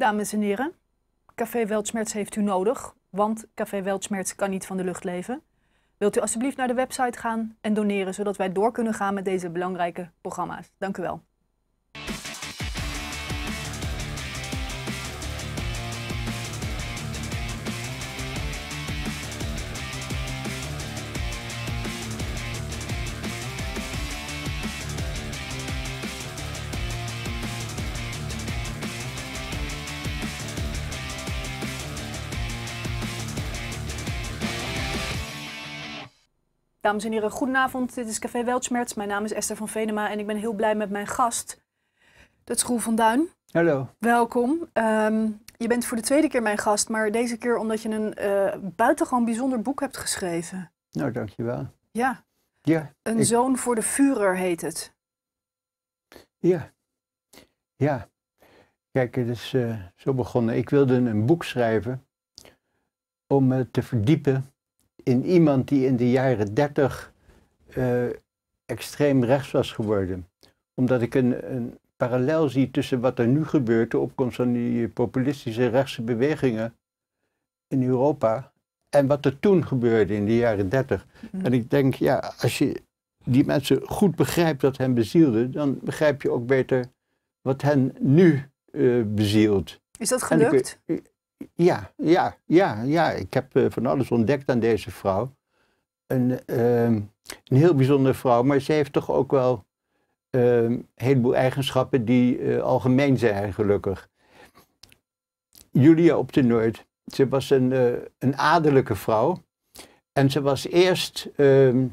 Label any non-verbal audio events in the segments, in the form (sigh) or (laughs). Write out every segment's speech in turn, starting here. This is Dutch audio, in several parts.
Dames en heren, Café Weltschmerz heeft u nodig, want Café Weltschmerz kan niet van de lucht leven. Wilt u alsjeblieft naar de website gaan en doneren, zodat wij door kunnen gaan met deze belangrijke programma's. Dank u wel. Dames en heren, goedenavond. Dit is Café Weltschmerz. Mijn naam is Esther van Venema en ik ben heel blij met mijn gast. Dat is Roel van Duin. Hallo. Welkom. Ehm, je bent voor de tweede keer mijn gast, maar deze keer omdat je een eh, buitengewoon bijzonder boek hebt geschreven. Nou, dankjewel. Ja. ja een zoon voor de Führer heet het. Ja. Ja. Kijk, het is eh, zo begonnen. Ik wilde een boek schrijven om me te verdiepen in iemand die in de jaren dertig eh, extreem rechts was geworden. Omdat ik een, een parallel zie tussen wat er nu gebeurt, de opkomst van die populistische rechtse bewegingen in Europa, en wat er toen gebeurde in de jaren dertig. Mhm. En ik denk, ja, als je die mensen goed begrijpt wat hen bezielde, dan begrijp je ook beter wat hen nu uh, bezielt. Is dat gelukt? Ja, ja, ja, ja. Ik heb eh, van alles ontdekt aan deze vrouw. Een, ehm, een heel bijzondere vrouw, maar ze heeft toch ook wel ehm, een heleboel eigenschappen die eh, algemeen zijn, gelukkig. Julia op de Noord. Ze was een, eh, een adellijke vrouw. En ze was eerst ehm,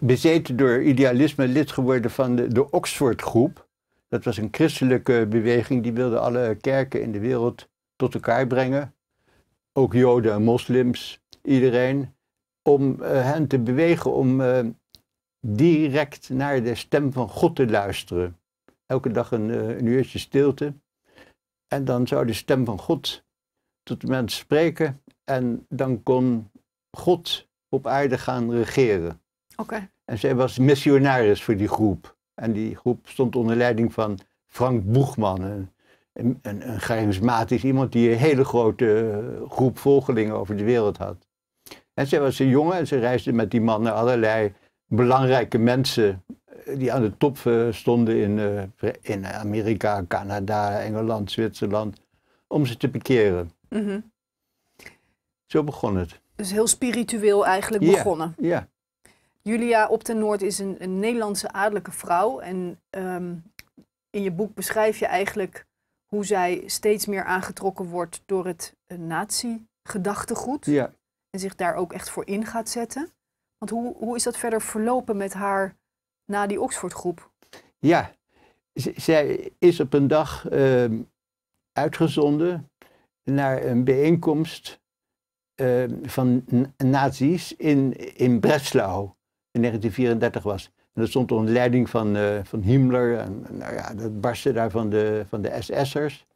bezeten door idealisme, lid geworden van de, de Oxford Groep. Dat was een christelijke beweging die wilde alle kerken in de wereld tot elkaar brengen. Ook Joden en moslims, iedereen. Om eh, hen te bewegen om eh, direct naar de stem van God te luisteren. Elke dag een, eh, een uurtje stilte. En dan zou de stem van God tot de mens spreken. En dan kon God op aarde gaan regeren. Oké. En zij was missionaris voor die groep. En die groep stond onder leiding van Frank Boegman, een, een, charismatisch iemand die een hele grote eh, groep volgelingen over de wereld had. En zij was een jongen en ze reisde met die man naar allerlei belangrijke mensen eh, die aan de top eh, stonden in, in Amerika, Canada, Engeland, Zwitserland, om ze te bekeren. Mm Zo begon het. Dus heel spiritueel eigenlijk begonnen. Ja. Julia op ten Noord is een, een Nederlandse adellijke vrouw. En ehm, in je boek beschrijf je eigenlijk hoe zij steeds meer aangetrokken wordt door het eh, nazi-gedachtegoed. En zich daar ook echt voor in gaat zetten. Want hoe, hoe is dat verder verlopen met haar na die Oxford groep? Ja, zij is op een dag ehm, uitgezonden naar een bijeenkomst ehm, van nazi's in, in Breslau. In 1934 was. En dat stond onder leiding van, uh, van Himmler. En, nou ja, dat barstte daar van de, van de SS'ers.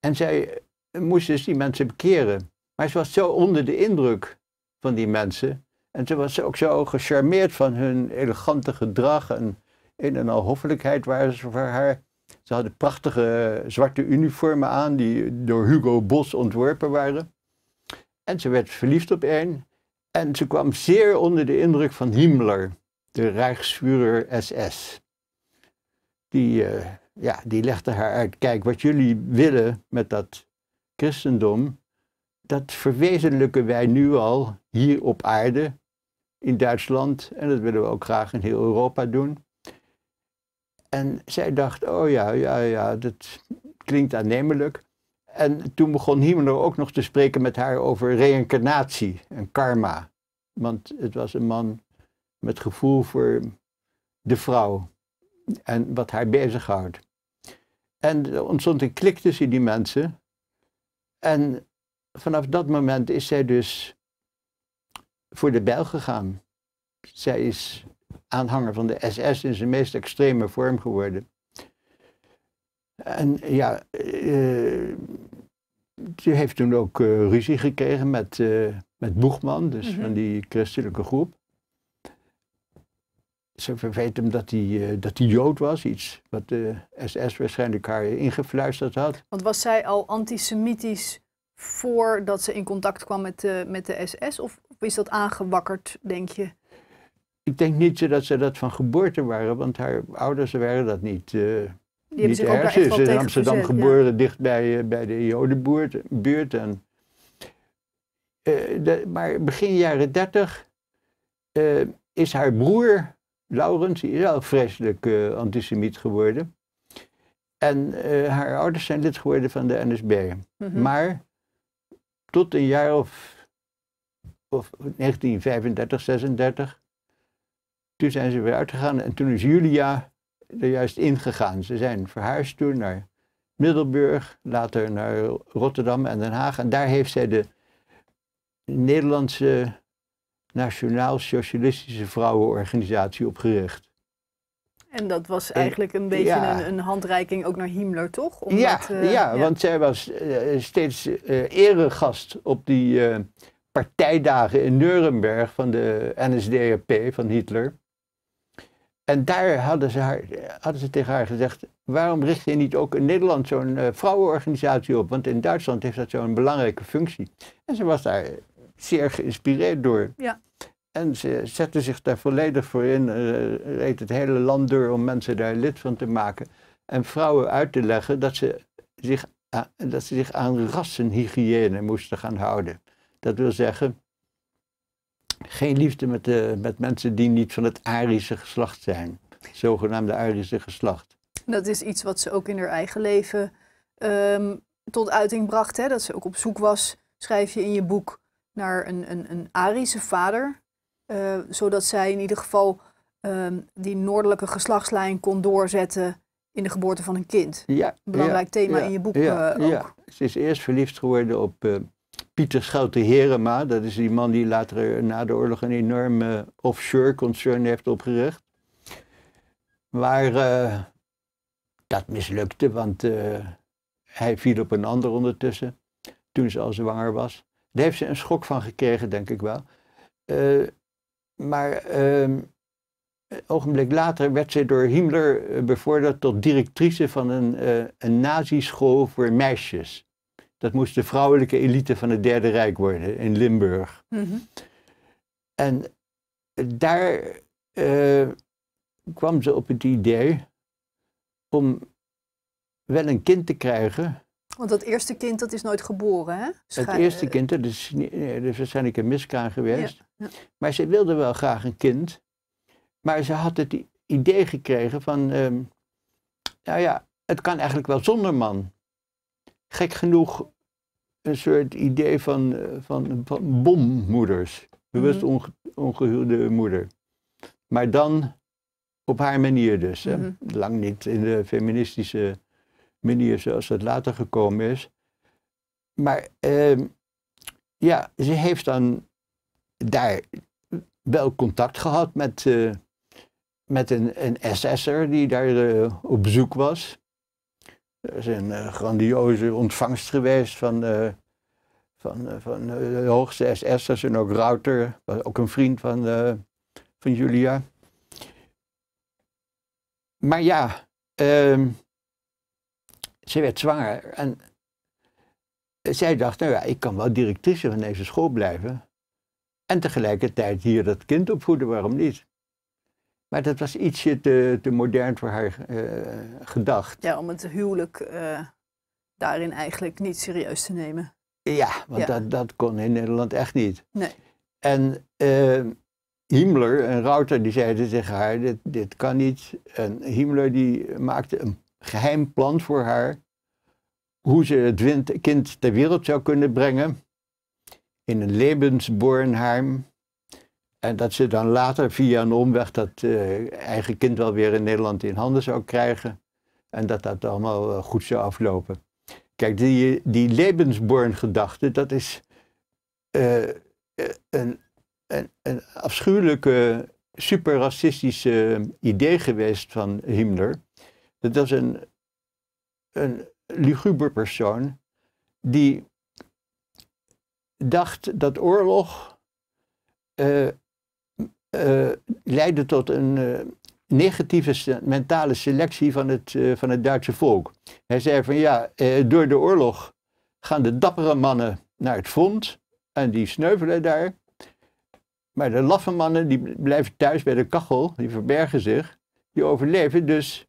En zij eh, moest dus die mensen bekeren. Maar ze was zo onder de indruk van die mensen. En ze was ook zo gecharmeerd van hun elegante gedrag en een en al hoffelijkheid waren ze voor haar. Ze hadden prachtige zwarte uniformen aan die door Hugo Bos ontworpen waren. En ze werd verliefd op één. En ze kwam zeer onder de indruk van Himmler de Reichsführer SS. Die, eh, ja, die legde haar uit, kijk wat jullie willen met dat christendom, dat verwezenlijken wij nu al hier op aarde, in Duitsland, en dat willen we ook graag in heel Europa doen. En zij dacht, oh ja, ja, ja, dat klinkt aannemelijk. En toen begon Himmler ook nog te spreken met haar over reïncarnatie en karma. Want het was een man met gevoel voor de vrouw en wat haar bezighoudt. En er ontstond een klik tussen die mensen. En vanaf dat moment is zij dus voor de bijl gegaan. Zij is aanhanger van de SS in zijn meest extreme vorm geworden. En ja, eh, ze heeft toen ook eh, ruzie gekregen met, eh, met Boegman, dus mhm. van die christelijke groep ze verweet hem dat hij, eh, dat hij Jood was, iets wat de SS waarschijnlijk haar ingefluisterd had. Want was zij al antisemitisch voordat ze in contact kwam met de, met de SS? Of is dat aangewakkerd, denk je? Ik denk niet dat ze dat van geboorte waren, want haar ouders waren dat niet. Uh, die niet erg. Ze is in Amsterdam geboren, ja. dicht bij, eh, bij de Jodenbuurt. En, maar begin jaren 30 is haar broer Laurens, is al vreselijk uh, antisemiet geworden. En eh, haar ouders zijn lid geworden van de NSB. Mhm. Maar tot een jaar of, of 1935, 36, toen zijn ze weer uitgegaan. En toen is Julia er juist ingegaan. Ze zijn verhuisd toen naar Middelburg, later naar Rotterdam en Den Haag. En daar heeft zij de Nederlandse Nationaal Socialistische Vrouwenorganisatie opgericht. En dat was eigenlijk een beetje een, een, handreiking ook naar Himmler, toch? Omdat, ja, eh, ja, want zij was eh, steeds eh, eregast op die partijdagen in Nuremberg van de NSDAP, van Hitler. En daar hadden ze, haar, hadden ze tegen haar gezegd, waarom richt je niet ook in Nederland zo'n vrouwenorganisatie op? Want in Duitsland heeft dat zo'n belangrijke functie. En ze was daar zeer geïnspireerd door. Ja. En ze zetten zich daar volledig voor in, eh, reed het hele land door om mensen daar lid van te maken. En vrouwen uit te leggen dat ze zich, dat ze zich aan rassenhygiëne moesten gaan houden. Dat wil zeggen, geen liefde met, de, met mensen die niet van het Arische geslacht zijn. Het zogenaamde Arische geslacht. Dat is iets wat ze ook in haar eigen leven ehm, tot uiting bracht. Hè? Dat ze ook op zoek was, schrijf je in je boek, naar een, een, een Arische vader, eh, zodat zij in ieder geval ehm, die noordelijke geslachtslijn kon doorzetten in de geboorte van een kind. Ja, belangrijk thema in je boek eh, ja, ook. Ze is eerst verliefd geworden op eh, Pieter Schouten Herema. Dat is die man die later na de oorlog een enorme offshore concern heeft opgericht. Maar dat mislukte, want hij viel op een ander ondertussen toen ze al zwanger was. Daar heeft ze een schok van gekregen, denk ik wel. Eh, maar ehm, een ogenblik later werd ze door Himmler eh, bevorderd tot directrice van een, uh, een nazischool voor meisjes. Dat moest de vrouwelijke elite van het Derde Rijk worden in Limburg. Mhm. En daar kwam ze op het idee om wel een kind te krijgen want dat eerste kind, dat is nooit geboren, hè? het eerste kind, dat is, dat is waarschijnlijk een miskraam geweest. Maar ze wilde wel graag een kind. Maar ze had het idee gekregen van, ehm, nou ja, het kan eigenlijk wel zonder man. Gek genoeg een soort idee van, eh, van, bommoeders. Bewust mhm. ongehuwde moeder. Maar dan op haar manier dus. Mhm. Lang niet in de feministische manier zoals dat later gekomen is. Maar ehm, ja, ze heeft dan daar wel contact gehad met, eh, met een, een SS'er die daar eh, op bezoek was. Er is een eh, grandioze ontvangst geweest van, van, van de hoogste SS'ers en ook Router, was ook een vriend van, van Julia. Maar ja, ehm ze werd zwanger en zij dacht, nou ja, ik kan wel directrice van deze school blijven. En tegelijkertijd hier dat kind opvoeden, waarom niet? Maar dat was ietsje te, te modern voor haar eh, gedacht. Ja, om het huwelijk eh, daarin eigenlijk niet serieus te nemen. Ja, want Dat, dat kon in Nederland echt niet. Nee. En uh, Himmler en Rauter die zeiden tegen haar, dit, dit kan niet. En Himmler die maakte een geheim plan voor haar. Hoe ze het kind ter wereld zou kunnen brengen. In een levensbornheim. En dat ze dan later via een omweg dat eh, eigen kind wel weer in Nederland in handen zou krijgen. En dat dat allemaal eh, goed zou aflopen. Kijk, die, die Lebensborn-gedachte, dat is eh, een, een, een afschuwelijke, superracistische idee geweest van Himmler. Dat was een, een luguber persoon die dacht dat oorlog eh, eh, leidde tot een eh, negatieve mentale selectie van het, van het Duitse volk. Hij zei van ja, door de oorlog gaan de dappere mannen naar het front en die sneuvelen daar. Maar de laffe mannen die blijven thuis bij de kachel, die verbergen zich, die overleven. Dus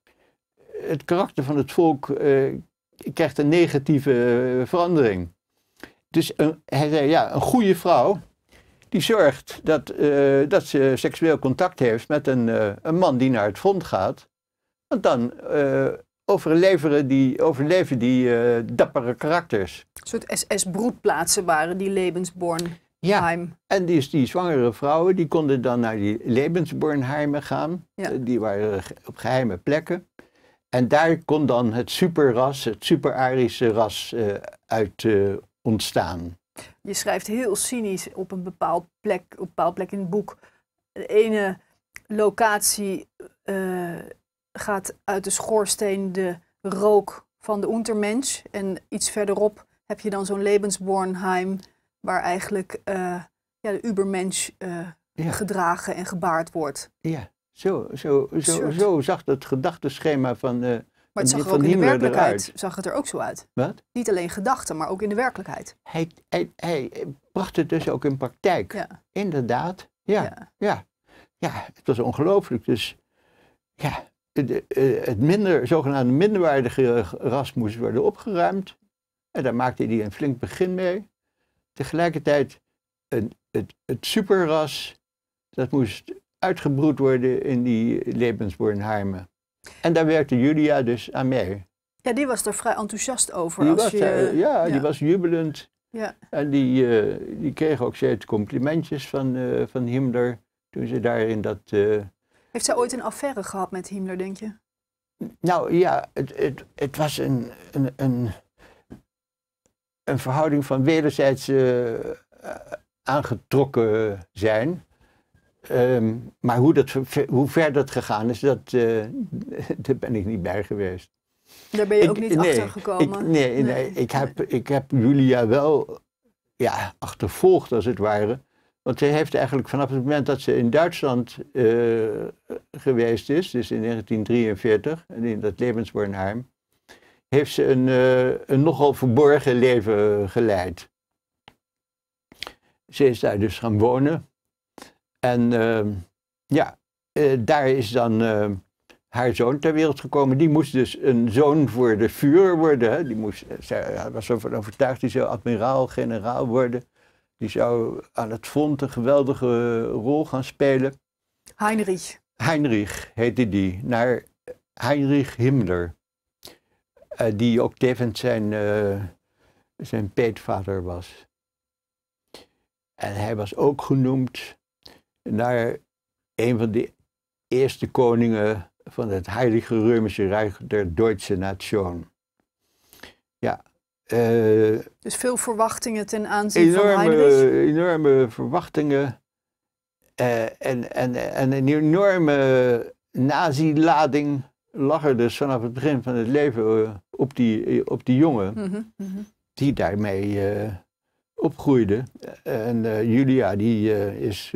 het karakter van het volk eh, krijgt een negatieve eh, verandering. Dus hij zei, ja, een goede vrouw, die zorgt dat, eh, dat ze seksueel contact heeft met een, een man die naar het front gaat. Want dan uh, overleveren die, overleven die dappere karakters. Een soort SS-broedplaatsen waren die Lebensbornheim. Ja, en die, die zwangere vrouwen die konden dan naar die Lebensbornheimen gaan. die waren op geheime plekken. En daar kon dan het superras, het superarische ras eh, uit eh, ontstaan. Je schrijft heel cynisch op een bepaald plek, op een bepaald plek in het boek. De ene locatie eh, gaat uit de schoorsteen de rook van de Untermensch. En iets verderop heb je dan zo'n Lebensbornheim, waar eigenlijk ja, de Ubermensch gedragen en gebaard wordt. Ja. Zo, zo, zo, zag het gedachteschema van. Uh, maar het zag er ook in de werkelijkheid zag het er ook zo uit. Wat? Niet alleen gedachten, maar ook in de werkelijkheid. Hij, hij, hij bracht het dus ook in praktijk. Ja. Inderdaad. Ja, ja, ja. het was ongelooflijk. Dus ja, het, eh, het minder, zogenaamde minderwaardige ras moest worden opgeruimd. En daar maakte hij een flink begin mee. Tegelijkertijd een, het, het superras, dat moest uitgebroed worden in die Lebensbornheimen. En daar werkte Julia dus aan mee. Ja, die was er vrij enthousiast over. Die als was je, ja, die was jubelend. Ja. En die, eh, die kreeg ook steeds complimentjes van, uh, van Himmler toen ze daarin dat... Eh, Heeft zij ooit een affaire gehad met Himmler, denk je? Nou ja, het, het, het was een, een, een, een verhouding van wederzijds aangetrokken zijn. Ehm, maar hoe, dat, hoe ver dat gegaan is, dat, eh, (laughs) daar ben ik niet bij geweest. Daar ben je ook niet achter gekomen? nee, nee, Ik, heb, ik heb Julia wel ja, achtervolgd, als het ware. Want ze heeft eigenlijk vanaf het moment dat ze in Duitsland eh, geweest is, dus in 1943, en in dat Levensbornheim, heeft ze een, eh, een nogal verborgen leven geleid. Ze is daar dus gaan wonen. En ehm, ja, eh, daar is dan ehm, haar zoon ter wereld gekomen. Die moest dus een zoon voor de vuur worden. Hè? Die moest, eh, zij was ervan overtuigd, die zou admiraal, generaal worden. Die zou aan het front een geweldige rol gaan spelen. Heinrich. Heinrich heette die, naar Heinrich Himmler. Eh, die ook tevens zijn, zijn peetvader was. En hij was ook genoemd naar een van de eerste koningen van het Heilige Römische Rijk der Duitse Nation. Ja. Eh, dus veel verwachtingen ten aanzien enorme, van Heinrich? Enorme verwachtingen eh, en, en, en een enorme nazi-lading lag er dus vanaf het begin van het leven eh, op die, op die jongen. Mhm, mhm. Die daarmee opgroeide. Eh, en eh, Julia, die eh, is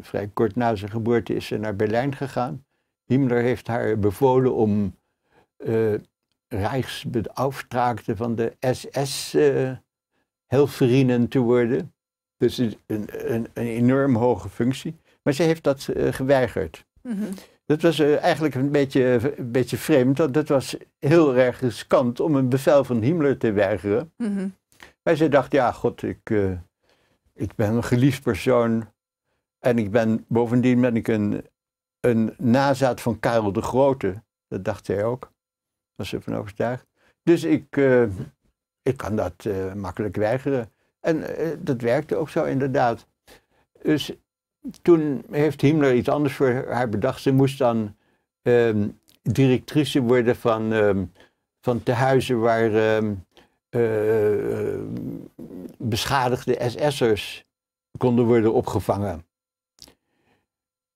vrij kort na zijn geboorte is naar Berlijn gegaan. Himmler heeft haar bevolen om Rijksbeauftragte van de SS Helferinnen te worden. Dus een, een, een, enorm hoge functie. Maar ze heeft dat geweigerd. Mhm. Dat was eigenlijk een beetje, een beetje vreemd, want dat was heel erg riskant om een bevel van Himmler te weigeren. Mhm. Maar ze dacht, ja, god, ik, eh, ik ben een geliefd persoon. En ik ben, bovendien ben ik een, een nazaat van Karel de Grote. Dat dacht zij ook. Was ze van overtuigd. Dus ik, eh, ik kan dat eh, makkelijk weigeren. En dat werkte ook zo inderdaad. Dus toen heeft Himmler iets anders voor haar bedacht. Ze moest dan ehm, directrice worden van, ehm, van tehuizen waar ehm, eh, beschadigde SS'ers konden worden opgevangen.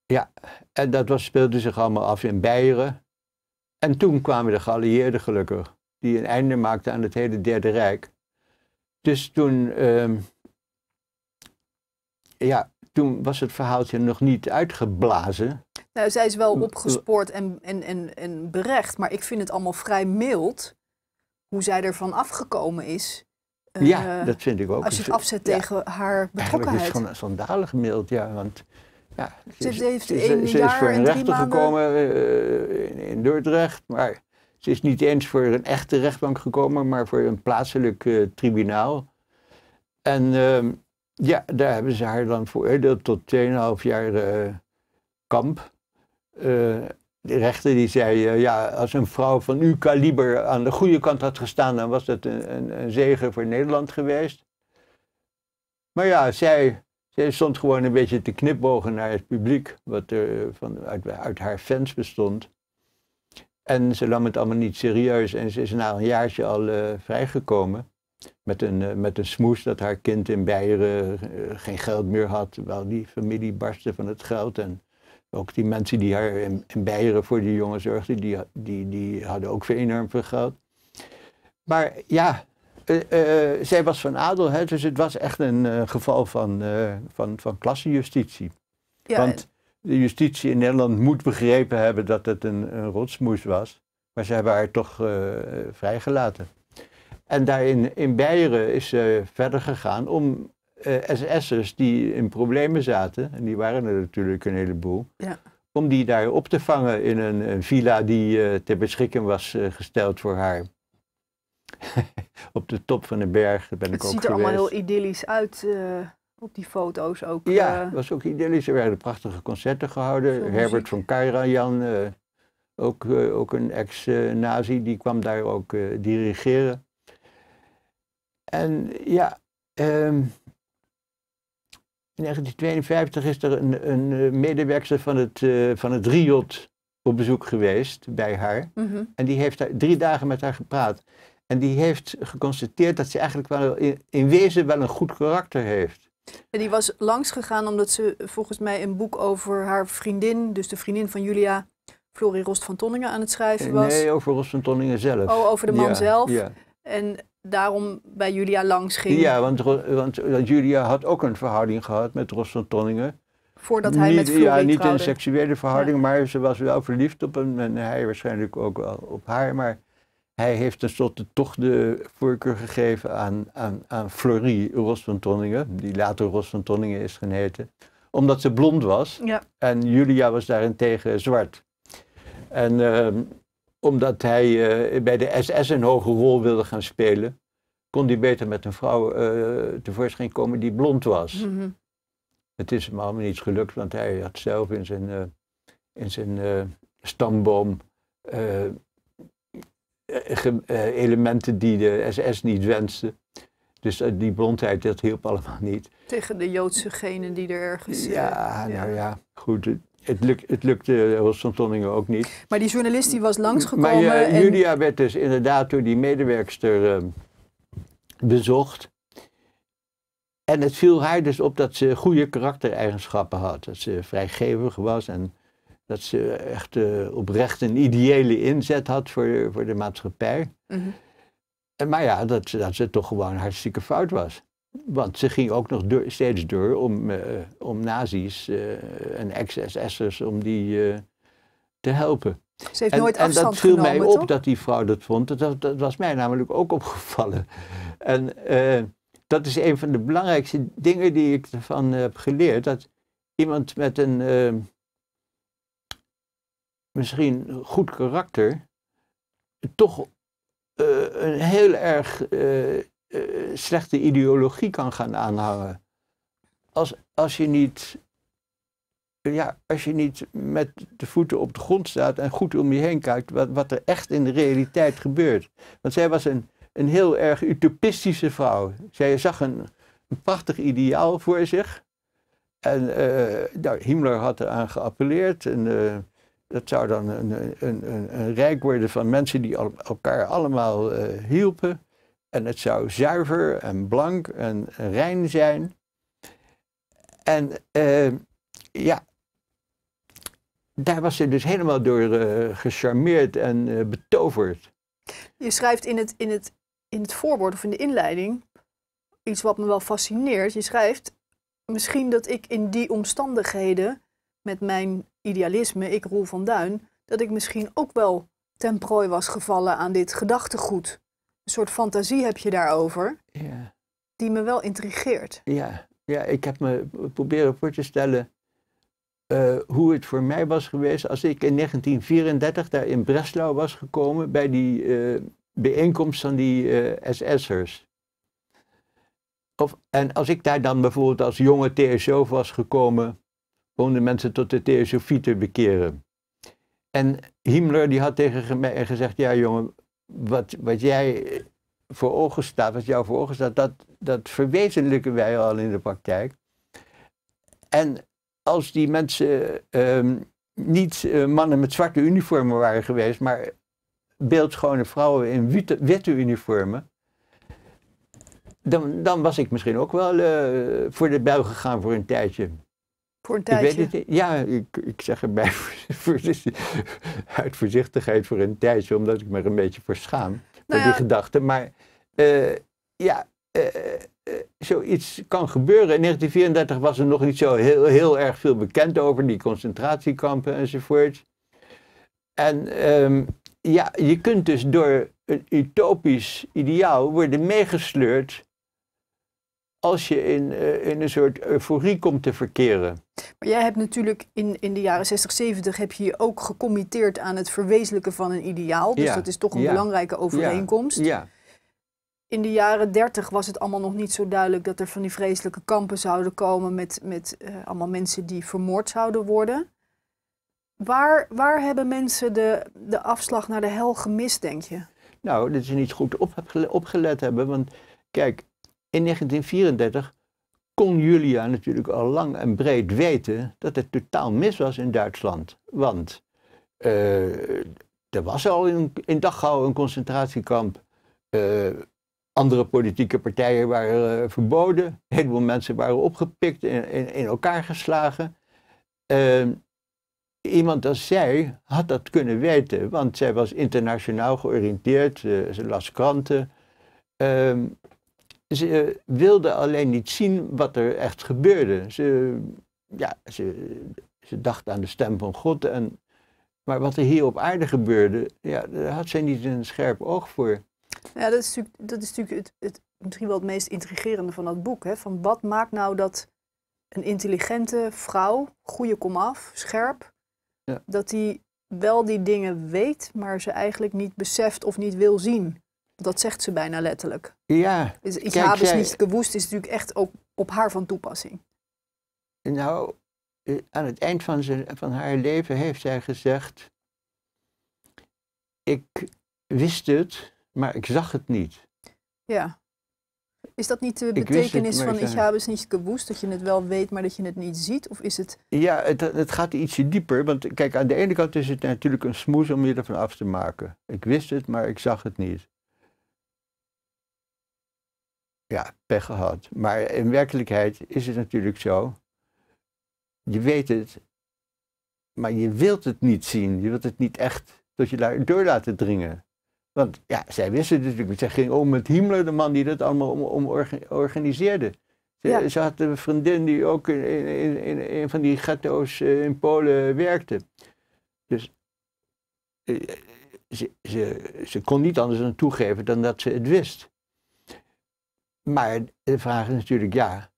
Ja, en dat was, speelde zich allemaal af in Beieren. En toen kwamen de geallieerden gelukkig, die een einde maakten aan het hele Derde Rijk. Dus toen, ehm, ja, toen was het verhaaltje nog niet uitgeblazen. Nou, zij is wel opgespoord en, en, en, en berecht, maar ik vind het allemaal vrij mild hoe zij ervan afgekomen is. Eh, ja, dat vind ik ook. Als je het afzet tegen haar betrokkenheid. Eigenlijk is schandalig gemiddeld, ja. Want ja, ze, is, heeft ze, ze jaar is voor een rechter gekomen eh, in, Dordrecht. Maar ze is niet eens voor een echte rechtbank gekomen, maar voor een plaatselijk eh, tribunaal. En ehm, ja, daar hebben ze haar dan veroordeeld tot 2,5 jaar kamp de rechter die zei, eh, ja, als een vrouw van uw kaliber aan de goede kant had gestaan, dan was dat een, een, een zegen voor Nederland geweest. Maar ja, zij, zij stond gewoon een beetje te knipbogen naar het publiek, wat er eh, van, uit, haar fans bestond. En ze nam het allemaal niet serieus en ze is na een jaartje al eh, vrijgekomen. Met een, met een smoes dat haar kind in Beieren geen geld meer had. Wel, die familie barstte van het geld en ook die mensen die haar in, Beieren voor die jongen zorgden, die, die, die hadden ook veel enorm veel geld. Maar ja, eh, eh, zij was van adel, hè, dus het was echt een eh, geval van, van, van klassenjustitie. Ja, Want de justitie in Nederland moet begrepen hebben dat het een, rotsmoes was. Maar ze hebben haar toch vrijgelaten. En daar in, in Beieren is ze verder gegaan om uh, eh, SS'ers die in problemen zaten, en die waren er natuurlijk een heleboel, ja. om die daar op te vangen in een, een villa die uh, ter beschikking was eh, gesteld voor haar. (laughs) op de top van een berg, ben het ik ook geweest. Het ziet er allemaal heel idyllisch uit op die foto's ook. Ja, het was ook idyllisch. Er werden prachtige concerten gehouden. Herbert van Karajan, ook, ook een ex-nazi, die kwam daar ook dirigeren. En ja, ehm, in 1952 is er een, een eh, medewerker van het, eh, van het RIOT op bezoek geweest bij haar. Mhm. En die heeft drie dagen met haar gepraat. En die heeft geconstateerd dat ze eigenlijk wel in, wezen wel een goed karakter heeft. En die was langsgegaan omdat ze volgens mij een boek over haar vriendin, dus de vriendin van Julia, Florie Rost van Tonningen, aan het schrijven eh, was. Nee, over Rost van Tonningen zelf. Oh, over de man zelf. Ja. En daarom bij Julia langs ging. Ja, want, want, Julia had ook een verhouding gehad met Ros van Tonningen. Voordat hij met Florrie Ja, niet een seksuele verhouding, maar ze was wel verliefd op hem en hij waarschijnlijk ook wel op haar. Maar hij heeft tenslotte toch de voorkeur gegeven aan, aan, aan Ros van Tonningen, die later Ros van Tonningen is geneten, omdat ze blond was ja. en Julia was daarentegen zwart. En ehm, omdat hij eh, bij de SS een hoge rol wilde gaan spelen, kon hij beter met een vrouw eh, tevoorschijn komen die blond was. Mhm. Het is hem allemaal niet gelukt, want hij had zelf in zijn, eh, in zijn stamboom elementen die de SS niet wenste. Dus die blondheid, dat hielp allemaal niet. Tegen de Joodse genen die er ergens... Ja, ja. nou ja, goed het, luk, het lukte eh, ook niet. Maar die journalist die was langsgekomen. Maar eh, en... Julia werd dus inderdaad door die medewerkster ehm, bezocht. En het viel haar dus op dat ze goede karaktereigenschappen had. Dat ze vrijgevig was en dat ze echt eh, oprecht een ideële inzet had voor de, voor de maatschappij. Mhm. en, maar ja, dat, dat ze toch gewoon hartstikke fout was. Want ze ging ook nog steeds door om, eh, om nazi's eh, en ex-SS'ers om die eh, te helpen. Ze heeft en, nooit afstand En dat viel mij op dat die vrouw dat vond. Dat, dat, was mij namelijk ook opgevallen. En dat is een van de belangrijkste dingen die ik ervan heb geleerd. Dat iemand met een misschien goed karakter toch een heel erg eh, slechte ideologie kan gaan aanhangen. Als, als, je niet, ja, als je niet met de voeten op de grond staat en goed om je heen kijkt wat, wat er echt in de realiteit gebeurt. Want zij was een, een heel erg utopistische vrouw. Zij zag een, een prachtig ideaal voor zich. En uh, Himmler had eraan geappelleerd. En, eh, dat zou dan een, een, een, een, rijk worden van mensen die elkaar allemaal uh, hielpen. En het zou zuiver en blank en rein zijn. En eh, ja, daar was ze dus helemaal door uh, gecharmeerd en eh, betoverd. Je schrijft in het, in, het, in het voorwoord of in de inleiding iets wat me wel fascineert. Je schrijft misschien dat ik in die omstandigheden met mijn idealisme, ik Roel van Duin, dat ik misschien ook wel ten prooi was gevallen aan dit gedachtegoed een soort fantasie heb je daarover, ja. die me wel intrigeert. Ja. ja, ik heb me proberen voor te stellen eh, hoe het voor mij was geweest als ik in 1934 daar in Breslau was gekomen bij die eh, bijeenkomst van die uh, eh, SS'ers. En als ik daar dan bijvoorbeeld als jonge TSO was gekomen, om de mensen tot de theosofie te bekeren. En Himmler die had tegen mij gezegd, ja jongen, wat, jij voor ogen staat, wat jou voor ogen staat, dat, dat verwezenlijken wij al in de praktijk. En als die mensen ehm, niet eh, mannen met zwarte uniformen waren geweest, maar beeldschone vrouwen in witte, witte uniformen, dan, dan was ik misschien ook wel eh, voor de buil gegaan voor een tijdje. Voor een tijdje? ja, ik, zeg erbij (laughs) voor, voorzichtigheid voor een tijdje, omdat ik me er een beetje voor schaam. voor nou die gedachte. Maar eh, ja, eh, eh, zoiets kan gebeuren. In 1934 was er nog niet zo heel, heel erg veel bekend over die concentratiekampen enzovoort. En ehm, ja, je kunt dus door een utopisch ideaal worden meegesleurd als je in, eh, in een soort euforie komt te verkeren. Maar jij hebt natuurlijk in, in de jaren 60, 70 heb je je ook gecommitteerd aan het verwezenlijken van een ideaal. Dus dat is toch een belangrijke overeenkomst. Ja. ja. In de jaren 30 was het allemaal nog niet zo duidelijk dat er van die vreselijke kampen zouden komen met, met eh, allemaal mensen die vermoord zouden worden. Waar, waar hebben mensen de, de afslag naar de hel gemist, denk je? Nou, dat is niet goed op, opgelet hebben. Want kijk, in 1934 kon Julia natuurlijk al lang en breed weten dat het totaal mis was in Duitsland. Want eh, er was al in, in Dachau een concentratiekamp. Eh, andere politieke partijen waren eh, verboden. Een heleboel mensen waren opgepikt en in, elkaar geslagen. Ehm, iemand als zij had dat kunnen weten, want zij was internationaal georiënteerd. ze las kranten. Ehm, ze eh, wilde alleen niet zien wat er echt gebeurde. Ze, ja, ze, ze dacht aan de stem van God. En, maar wat er hier op aarde gebeurde, ja, daar had zij niet een scherp oog voor. Ja, dat is natuurlijk, dat is natuurlijk het, het, misschien wel het meest intrigerende van dat boek. Hè? Van wat maakt nou dat een intelligente vrouw, goede komaf, scherp, dat die wel die dingen weet, maar ze eigenlijk niet beseft of niet wil zien. Dat zegt ze bijna letterlijk. Ja. ik heb het niet gewoest is natuurlijk echt ook op haar van toepassing. Nou, eh, aan het eind van, zijn, van haar leven heeft zij gezegd: Ik wist het, maar ik zag het niet. Ja. Is dat niet de betekenis van ik heb het niet gewoest, dat je het wel weet, maar dat je het niet ziet? Of is het... Ja, het, het gaat ietsje dieper. Want kijk, aan de ene kant is het natuurlijk een smoes om je ervan af te maken. Ik wist het, maar ik zag het niet ja, pech gehad. Maar in werkelijkheid is het natuurlijk zo. Je weet het, maar je wilt het niet zien. Je wilt het niet echt tot je door laten dringen. Want ja, zij wisten het natuurlijk. Zij ging om met Himmler, de man die dat allemaal om, organiseerde. Ze, ze, had een vriendin die ook in, in, in, van die ghetto's eh, in Polen werkte. Dus eh, ze, ze, kon niet anders dan toegeven dan dat ze het wist. Maar de vraag is natuurlijk, ja,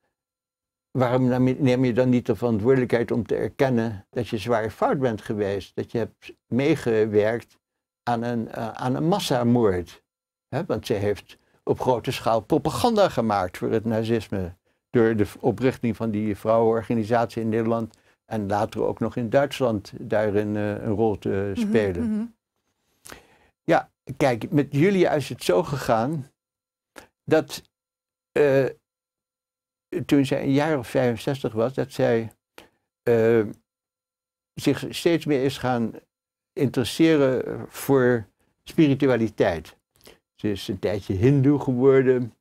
waarom neem je dan niet de verantwoordelijkheid om te erkennen dat je zwaar fout bent geweest? Dat je hebt meegewerkt aan een, uh, aan een massamoord. He, want ze heeft op grote schaal propaganda gemaakt voor het nazisme. Door de oprichting van die vrouwenorganisatie in Nederland en later ook nog in Duitsland daarin eh, een rol te mhm, spelen. Mhm. Ja, kijk, met jullie is het zo gegaan dat uh, toen zij een jaar of 65 was, dat zij eh, zich steeds meer is gaan interesseren voor spiritualiteit. Ze is een tijdje hindoe geworden.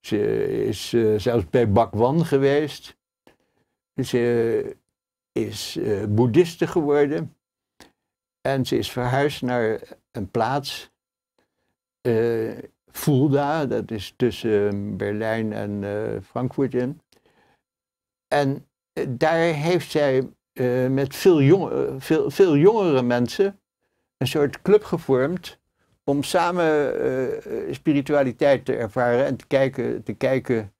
Ze is eh, zelfs bij Bhagwan geweest. Ze is boeddhiste geworden. En ze is verhuisd naar een plaats Fulda, dat is tussen eh, Berlijn en eh, Frankfurt in. En eh, daar heeft zij met veel, jong veel, veel jongere mensen een soort club gevormd om samen spiritualiteit te ervaren en te kijken, te kijken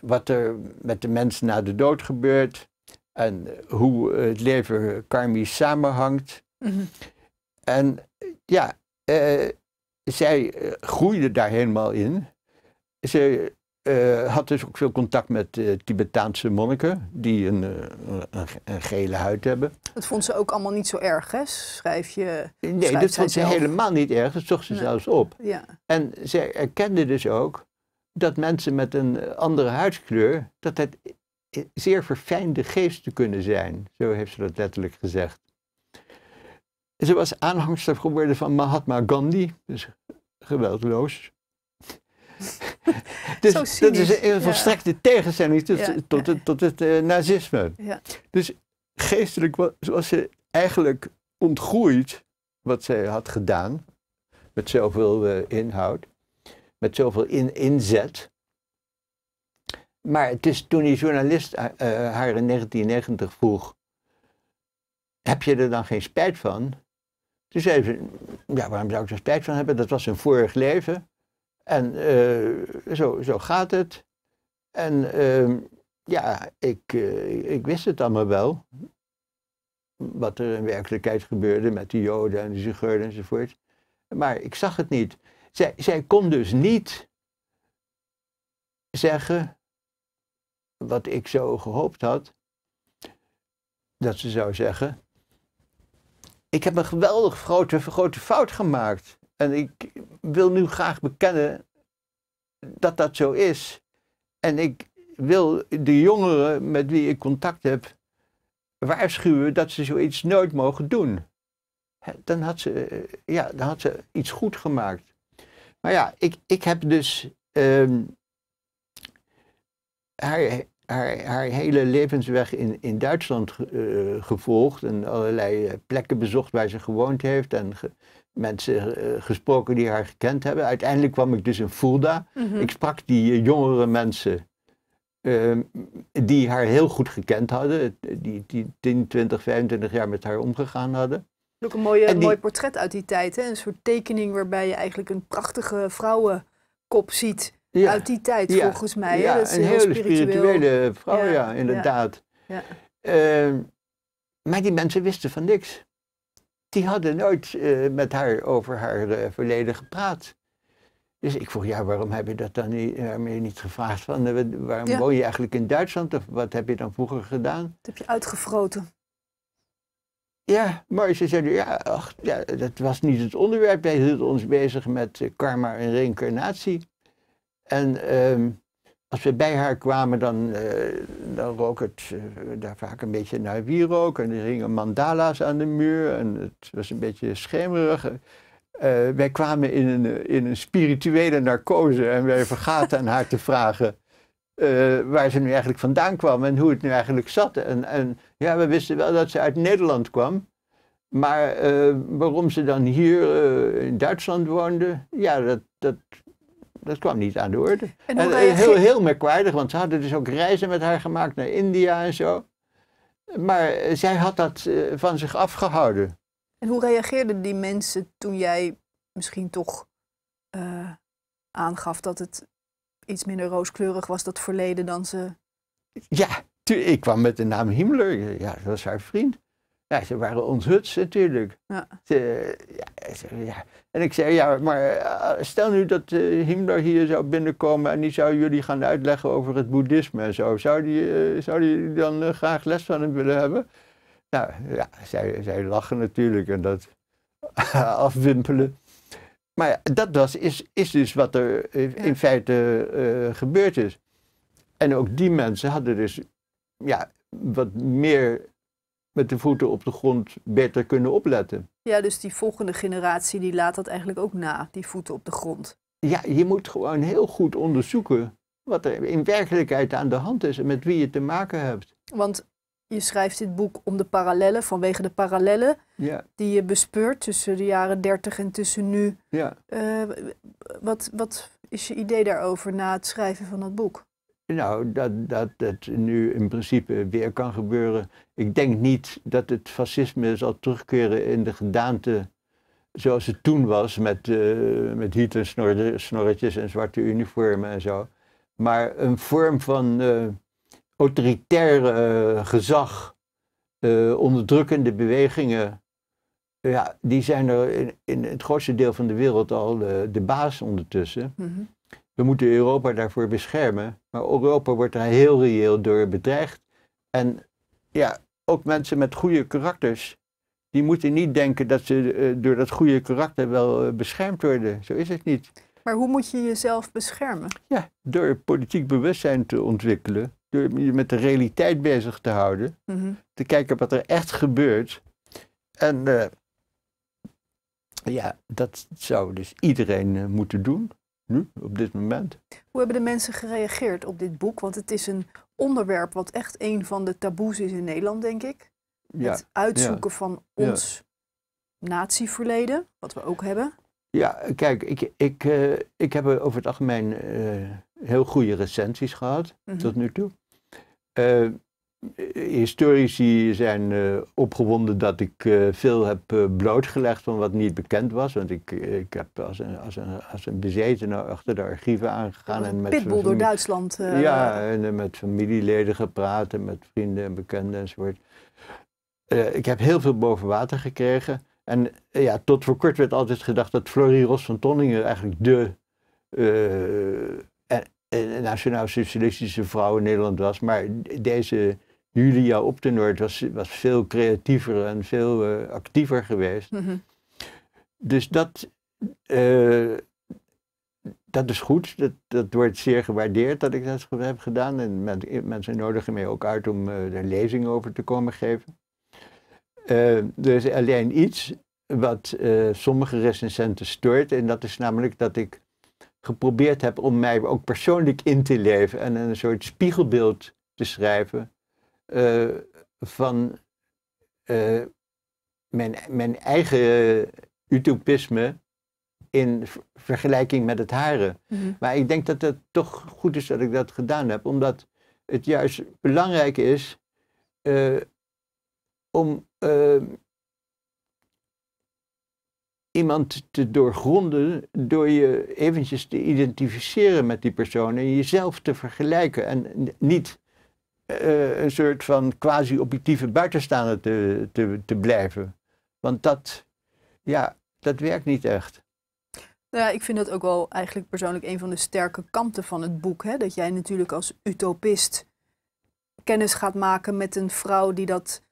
wat er met de mensen na de dood gebeurt en hoe het leven karmisch samenhangt. Mhm. En ja, zij eh, groeide daar helemaal in. Ze eh, had dus ook veel contact met eh, Tibetaanse monniken die een, een, gele huid hebben. Dat vond ze ook allemaal niet zo erg, hè? Schrijf je. Nee, dat vond ze helemaal niet erg, dat zocht ze zelfs op. Ja. En zij erkende dus ook dat mensen met een andere huidskleur, dat het zeer verfijnde geesten kunnen zijn. Zo heeft ze dat letterlijk gezegd ze was aanhangster geworden van Mahatma Gandhi, dus geweldloos. (laughs) dus dat is een volstrekte ja. tegenstelling tot, tot, het, tot het eh, nazisme. Ja. Dus geestelijk was ze eigenlijk ontgroeid wat zij had gedaan, met zoveel eh, inhoud, met zoveel in, inzet. Maar het is toen die journalist eh, haar in 1990 vroeg, heb je er dan geen spijt van? Dus ze, ja, waarom zou ik er spijt van hebben? Dat was een vorig leven. En eh, zo, zo gaat het. En ehm, ja, ik, eh, ik wist het allemaal wel. Wat er in werkelijkheid gebeurde met de Joden en de Zigeunen enzovoort. Maar ik zag het niet. Zij, zij kon dus niet zeggen wat ik zo gehoopt had. Dat ze zou zeggen, ik heb een geweldig grote, grote fout gemaakt. En ik wil nu graag bekennen dat dat zo is. En ik wil de jongeren met wie ik contact heb waarschuwen dat ze zoiets nooit mogen doen. Dan had ze, eh, ja, dan had ze iets goed gemaakt. Maar ja, ik, ik heb dus um, haar haar, haar hele levensweg in, in Duitsland eh, gevolgd en allerlei eh, plekken bezocht waar ze gewoond heeft en mensen eh, gesproken die haar gekend hebben. Uiteindelijk kwam ik dus in Fulda. Mhm. Ik sprak die jongere mensen ehm, die haar heel goed gekend hadden, die, die 10, 20, 25 jaar met haar omgegaan hadden. Ook een mooie, mooi portret uit die tijd, hè? een soort tekening waarbij je eigenlijk een prachtige vrouwenkop ziet ja. uit die tijd, volgens mij. Ja, een heel hele spirituele vrouw, ja, inderdaad. Ehm, maar die mensen wisten van niks. Die hadden nooit eh, met haar over haar eh, verleden gepraat. Dus ik vroeg, ja, waarom heb je dat dan niet, eh, je niet gevraagd? Van, waarom woon je eigenlijk in Duitsland? Of wat heb je dan vroeger gedaan? Dat heb je uitgefroten. Ja, maar ze zei: ja, ach, ja, dat was niet het onderwerp. Wij hielden ons bezig met karma en reïncarnatie. En ehm, als we bij haar kwamen, dan, eh, dan rook het eh, daar vaak een beetje naar wierook. En er hingen mandala's aan de muur en het was een beetje schemerig. Eh, wij kwamen in een, in een spirituele narcose en wij vergaten aan haar te vragen waar ze nu eigenlijk vandaan kwam en hoe het nu eigenlijk zat. En, en ja, we wisten wel dat ze uit Nederland kwam. Maar waarom ze dan hier in Duitsland woonde, ja, dat, dat dat kwam niet aan de orde. En, eh, heel, heel, merkwaardig, want ze hadden dus ook reizen met haar gemaakt naar India en zo. Maar eh, zij had dat eh, van zich afgehouden. En hoe reageerden die mensen toen jij misschien toch aangaf dat het iets minder rooskleurig was, dat verleden dan ze. Ja, ik kwam met de naam Himmler. Ja, dat was haar vriend. Ja, ze waren onthutst natuurlijk. Ja. ja, En ik zei, ja, maar eh, stel nu dat uh, Himmler hier zou binnenkomen en die zou jullie gaan uitleggen over het boeddhisme en zo. Zou die, eh, zou die dan graag les van hem willen hebben? Nou ja, zij, zij lachen natuurlijk en dat (laughs) afwimpelen. Maar dat was, is, is dus wat er in feite gebeurd is. En ook die mensen hadden dus ja, wat meer met de voeten op de grond beter kunnen opletten. Ja, dus die volgende generatie die laat dat eigenlijk ook na, die voeten op de grond. Ja, je moet gewoon heel goed onderzoeken wat er in werkelijkheid aan de hand is en met wie je te maken hebt. Want je schrijft dit boek om de parallellen, vanwege de parallellen die je bespeurt tussen de jaren 30 en tussen nu. Ja. Eh, wat, wat is je idee daarover na het schrijven van dat boek? Nou, dat, dat het nu in principe weer kan gebeuren. Ik denk niet dat het fascisme zal terugkeren in de gedaante zoals het toen was, met, uh, met Hitler snorretjes en zwarte uniformen en zo. Maar een vorm van uh, eh, autoritair eh, gezag, onderdrukkende bewegingen, ja, die zijn er in, het grootste deel van de wereld al de baas ondertussen. Mm we moeten Europa daarvoor beschermen. Maar Europa wordt daar heel reëel door bedreigd. En ja, ook mensen met goede karakters, die moeten niet denken dat ze eh, door dat goede karakter wel eh, beschermd worden. Zo is het niet. Maar hoe moet je jezelf beschermen? Ja, door politiek bewustzijn te ontwikkelen. Door je met de realiteit bezig te houden. Mhm. Te kijken wat er echt gebeurt. En eh, ja, dat zou dus iedereen moeten doen op dit moment. Hoe hebben de mensen gereageerd op dit boek? Want het is een onderwerp wat echt een van de taboes is in Nederland, denk ik. Ja, het uitzoeken van ons natieverleden, wat we ook hebben. Ja, kijk, ik, ik, eh, ik heb over het algemeen eh, heel goede recensies gehad mhm. tot nu toe. Uh, Historici zijn eh, opgewonden dat ik eh, veel heb eh, blootgelegd van wat niet bekend was. Want ik, ik heb als een, als, een, als een bezetene achter de archieven aangegaan. En met Pitbull door Duitsland. ja, en met familieleden gepraat en met vrienden en bekenden enzovoort. ik heb heel veel boven water gekregen. En ja, tot voor kort werd altijd gedacht dat Florie Ros van Tonningen eigenlijk de nationaal-socialistische vrouw in Nederland was. Maar deze Julia op de Noord was, was veel creatiever en veel eh, actiever geweest. Mhm. Dus dat, eh, dat is goed. Dat, dat wordt zeer gewaardeerd dat ik dat heb gedaan. En mensen nodigen mij ook uit om uh, eh, er lezingen over te komen geven. er is alleen iets wat sommige recensenten stoort. En dat is namelijk dat ik geprobeerd heb om mij ook persoonlijk in te leven. En een soort spiegelbeeld te schrijven eh, van eh, mijn, eigen utopisme in vergelijking met het haren. Mhm. Maar ik denk dat het toch goed is dat ik dat gedaan heb, omdat het juist belangrijk is eh, om iemand te doorgronden door je eventjes te identificeren met die persoon en jezelf te vergelijken en niet eh, een soort van quasi-objectieve buitenstaander te, te, te blijven. Want dat, ja, dat werkt niet echt. Nou ja, ik vind dat ook wel eigenlijk persoonlijk een van de sterke kanten van het boek. Hè? Dat jij natuurlijk als utopist kennis gaat maken met een vrouw die dat,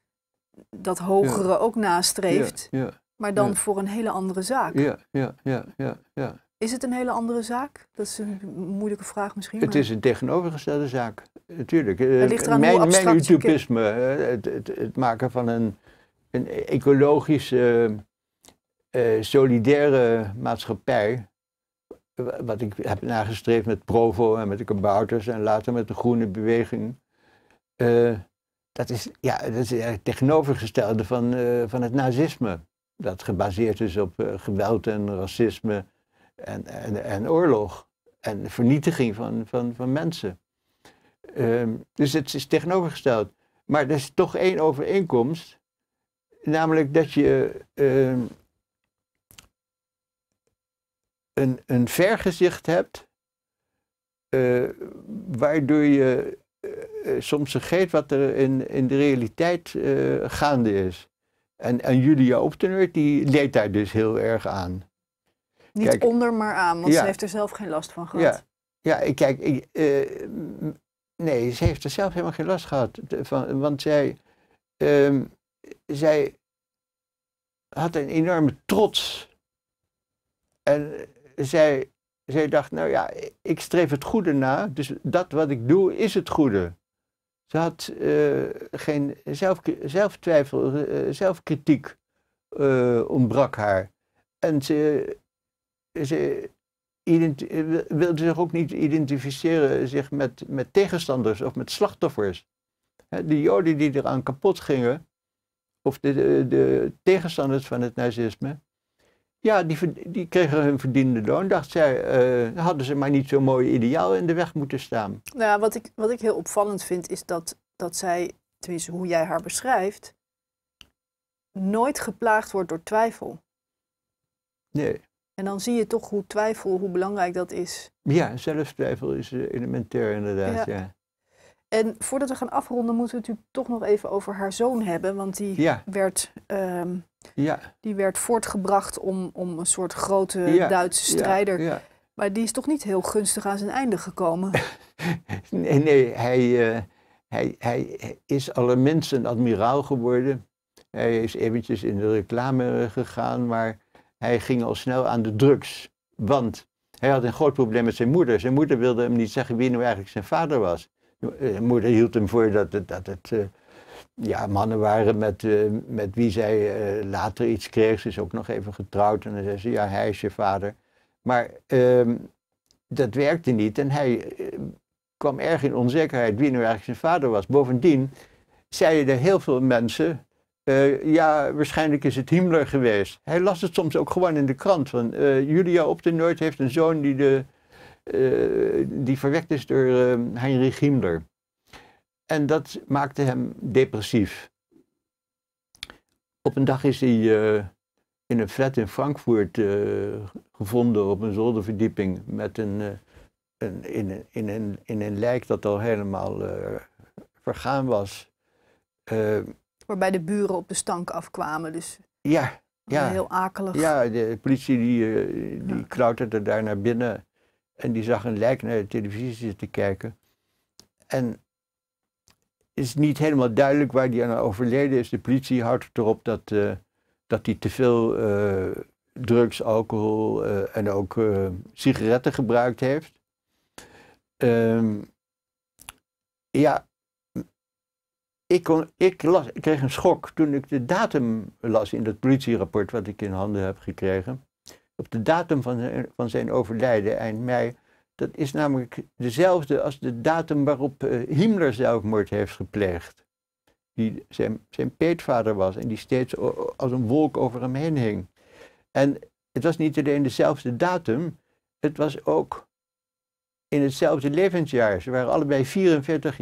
dat hogere ook nastreeft. ja, maar dan voor een hele andere zaak. Ja, ja, ja, ja, ja. Is het een hele andere zaak? Dat is een moeilijke vraag misschien. Het is een tegenovergestelde zaak, natuurlijk. Eh, het ligt mijn, mijn utopisme, eh, het, maken van een, een ecologische, eh, solidaire maatschappij. Wat ik heb nagestreefd met Provo en met de kabouters en later met de groene beweging. dat, is, ja, dat is het tegenovergestelde van, van het nazisme. Dat gebaseerd is op geweld en racisme en, en, en oorlog en de vernietiging van, van, van mensen. Ehm, dus het is tegenovergesteld. Maar er is toch één overeenkomst, namelijk dat je ehm, een, een vergezicht hebt, eh, waardoor je eh, eh, soms vergeet wat er in, in de realiteit gaande is. En, en Julia Opteneur die leed daar dus heel erg aan. Niet onder, maar aan, want ze heeft er zelf geen last van gehad. Ja, ja kijk, ik, eh, nee, ze heeft er zelf helemaal geen last gehad van, want zij, ehm, zij had een enorme trots. En zij, zij dacht, nou ja, ik streef het goede na, dus dat wat ik doe is het goede. Ze had eh, geen zelf, zelftwijfel, uh, zelfkritiek ontbrak haar. En ze, ze eh, eh, wilden zich ook niet identificeren zich met, met tegenstanders of met slachtoffers. De Joden die eraan kapot gingen, of de, de, tegenstanders van het nazisme, ja, die, die kregen hun verdiende loon. Dacht zij, eh, hadden ze maar niet zo'n mooi ideaal in de weg moeten staan. Nou wat ik, wat ik heel opvallend vind is dat, dat zij, tenminste hoe jij haar beschrijft, nooit geplaagd wordt door twijfel. Nee. En dan zie je toch hoe twijfel, hoe belangrijk dat is. Ja, twijfel is eh, elementair inderdaad, ja. En voordat we gaan afronden, moeten we het natuurlijk toch nog even over haar zoon hebben. Want die, werd, ehm, ja. die werd voortgebracht om, om een soort grote Duitse strijder. Maar die is toch niet heel gunstig aan zijn einde gekomen? (laughs) nee, nee hij, uh, hij, hij is alle mensen admiraal geworden. Hij is eventjes in de reclame eh, gegaan, maar hij ging al snel aan de drugs, want hij had een groot probleem met zijn moeder. Zijn moeder wilde hem niet zeggen wie nu eigenlijk zijn vader was. Eh, zijn moeder hield hem voor dat het, dat het eh, ja, mannen waren met, eh, met wie zij later iets kreeg. Ze is ook nog even getrouwd en dan zei ze, ja, hij is je vader. Maar ehm, dat werkte niet en hij kwam erg in onzekerheid wie nu eigenlijk zijn vader was. Bovendien zeiden er heel veel mensen eh, ja, waarschijnlijk is het Himmler geweest. Hij las het soms ook gewoon in de krant. Van, eh, Julia op de Noord heeft een zoon die, de, eh, die verwekt is door Heinrich Himmler. En dat maakte hem depressief. Op een dag is hij in een flat in Frankfurt gevonden op een zolderverdieping. Met een, een, in, in, een, in een lijk dat al helemaal vergaan was waarbij de buren op de stank afkwamen. Dus ja, ja. heel akelig. Ja, de politie die, eh, die klauterde daar naar binnen en die zag een lijk naar de televisie zitten kijken. En is niet helemaal duidelijk waar die aan overleden is. De politie houdt erop dat eh, hij dat te veel eh, drugs, alcohol en ook sigaretten gebruikt heeft. Ehm, ja, ik, ik, kreeg een schok toen ik de datum las in dat politierapport wat ik in handen heb gekregen. Op de datum van zijn, van zijn overlijden eind mei. Dat is namelijk dezelfde als de datum waarop eh, Himmler zelfmoord heeft gepleegd. Die zijn, zijn peetvader was en die steeds als een wolk over hem heen hing. En het was niet alleen dezelfde datum, het was ook in hetzelfde levensjaar. Ze waren allebei 44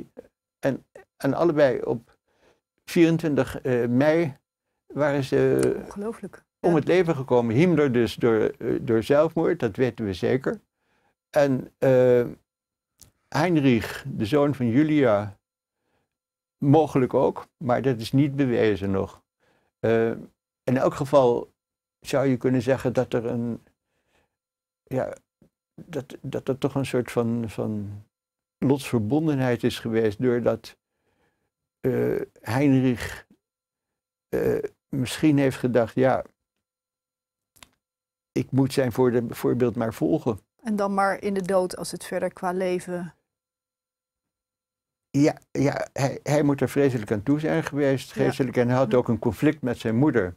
en en allebei op 24 eh, mei waren ze Ongelooflijk. om het leven gekomen. Himmler dus door, eh, door zelfmoord, dat weten we zeker. En eh, Heinrich, de zoon van Julia, mogelijk ook, maar dat is niet bewezen nog. in elk geval zou je kunnen zeggen dat er een. Ja, dat, dat er toch een soort van, van lotsverbondenheid is geweest doordat uh, Heinrich eh, misschien heeft gedacht, ja, ik moet zijn voor de, voorbeeld maar volgen. En dan maar in de dood als het verder qua leven. Ja, ja hij, hij moet er vreselijk aan toe zijn geweest, geestelijk. En hij had ook een conflict met zijn moeder.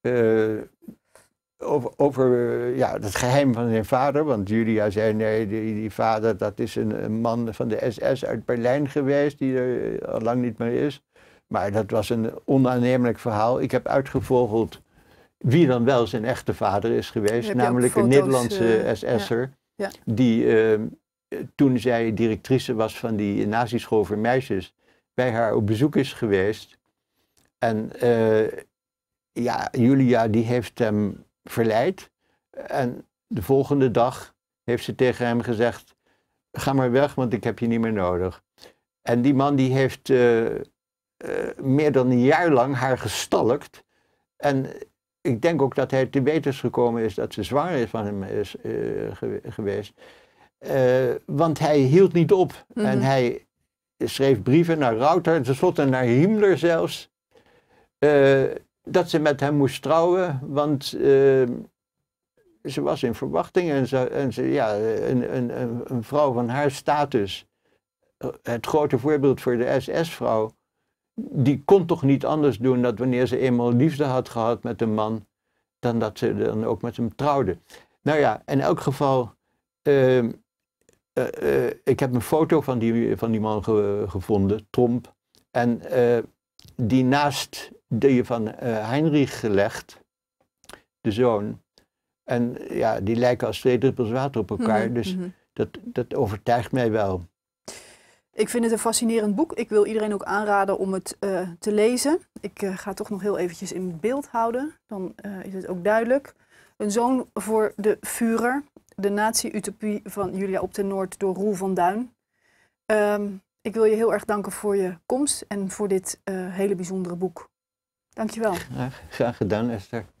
Eh, over, over ja, het geheim van zijn vader. Want Julia zei, nee, die, vader dat is een, man van de SS uit Berlijn geweest, die er eh, al lang niet meer is. Maar dat was een onaannemelijk verhaal. Ik heb uitgevogeld wie dan wel zijn echte vader is geweest. Namelijk een Nederlandse uh, eh, SS'er. Die ehm, toen zij directrice was van die nazischool voor meisjes, bij haar op bezoek is geweest. En eh, ja, Julia die heeft hem verleid. En de volgende dag heeft ze tegen hem gezegd: Ga maar weg, want ik heb je niet meer nodig. En die man die heeft eh, eh, meer dan een jaar lang haar gestalkt. En ik denk ook dat hij te weten is gekomen is dat ze zwaar is van hem is eh, geweest. want hij hield niet op. En mhm. hij schreef brieven naar Router en tenslotte naar Himmler zelfs dat ze met hem moest trouwen, want ehm, ze was in verwachting en, ze, en ze, ja, een, een, een, vrouw van haar status, eh, het grote voorbeeld voor de SS-vrouw, die kon toch niet anders doen dat wanneer ze eenmaal liefde had gehad met een man, dan dat ze dan ook met hem trouwde. Nou ja, in elk geval, ehm, eh, eh, ik heb een foto van die, van die man gevonden, Tromp. En die naast die van eh, Heinrich gelegd, de zoon. En ja, die lijken als twee druppels water op elkaar. Mhm, dus mhm. dat, dat overtuigt mij wel. Ik vind het een fascinerend boek. Ik wil iedereen ook aanraden om het eh, te lezen. Ik eh, ga het toch nog heel eventjes in beeld houden. Dan is het ook duidelijk. Een zoon voor de Führer. De nazi-utopie van Julia op den Noord door Roel van Duin. Ehm, ik wil je heel erg danken voor je komst en voor dit eh, hele bijzondere boek. Dankjewel. wel. graag gedaan, Esther.